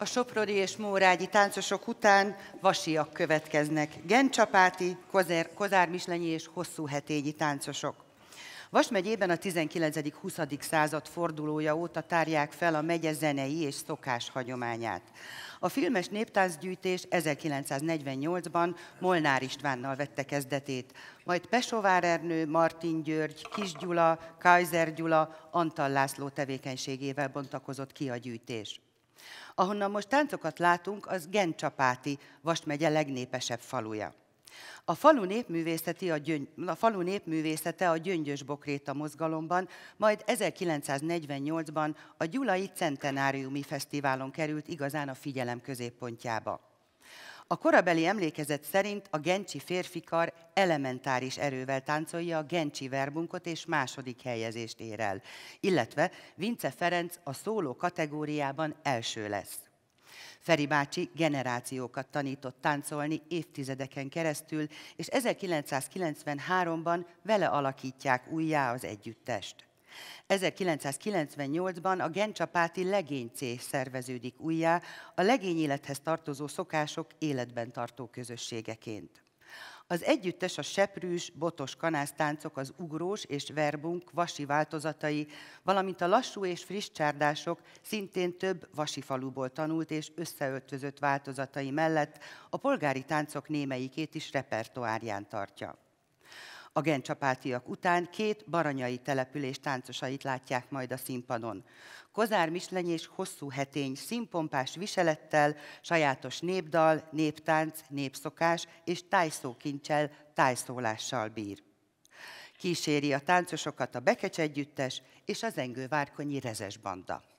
a soprodi és mórágyi táncosok után vasiak következnek, gencsapáti, kozár, kozármislenyi és Hetényi táncosok. Vas megyében a 19.-20. század fordulója óta tárják fel a megye zenei és szokás hagyományát. A filmes néptáncgyűjtés 1948-ban Molnár Istvánnal vette kezdetét, majd Pesovár Ernő, Martin György, Kis Gyula, Kaiser Gyula, Antal László tevékenységével bontakozott ki a gyűjtés. Ahonnan most táncokat látunk, az Gencsapáti, Vas megye legnépesebb faluja. A falu, népművészeti a, gyöngy, a falu népművészete a Gyöngyös Bokréta mozgalomban, majd 1948-ban a Gyulai Centenáriumi Fesztiválon került igazán a figyelem középpontjába. A korabeli emlékezet szerint a gencsi férfikar elementáris erővel táncolja a gencsi verbunkot és második helyezést ér el, illetve Vince Ferenc a szóló kategóriában első lesz. Feri bácsi generációkat tanított táncolni évtizedeken keresztül, és 1993-ban vele alakítják újjá az együttest. 1998-ban a Gencsapáti legénycé szerveződik újjá a élethez tartozó szokások életben tartó közösségeként. Az együttes a seprűs, botos kanásztáncok, az ugrós és verbunk vasi változatai, valamint a lassú és friss csárdások szintén több vasi faluból tanult és összeöltözött változatai mellett a polgári táncok némelyikét is repertoárján tartja. A gencsapátiak után két baranyai település táncosait látják majd a színpadon. Kozár Mislenyi és hosszú hetény színpompás viselettel, sajátos népdal, néptánc, népszokás és tájszókincsel, tájszólással bír. Kíséri a táncosokat a Bekecs együttes és az Engővárkonyi Rezes banda.